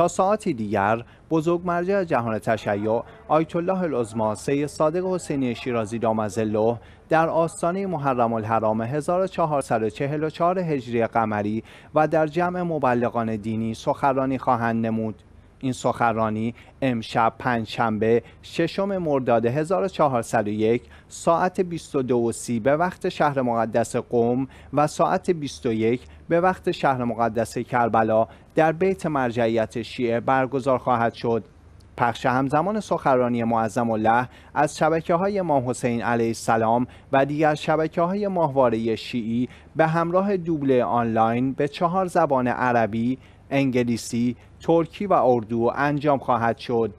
تا ساعتی دیگر بزرگ مرجع جهان تشیع آیت الله العظما صادق حسینی شیرازی دامز در آستانه محرم الحرام 1444 هجری قمری و در جمع مبلغان دینی سخرانی خواهند نمود این سخنرانی امشب پنجشنبه ششم مرداد 1401 ساعت 22:30 به وقت شهر مقدس قوم و ساعت 21 به وقت شهر مقدس کربلا در بیت مرجعیت شیعه برگزار خواهد شد پخش همزمان سخرانی معظم الله از شبکه های ماه حسین علیه السلام و دیگر شبکه های ماهواره شیعی به همراه دوبله آنلاین به چهار زبان عربی، انگلیسی، ترکی و اردو انجام خواهد شد.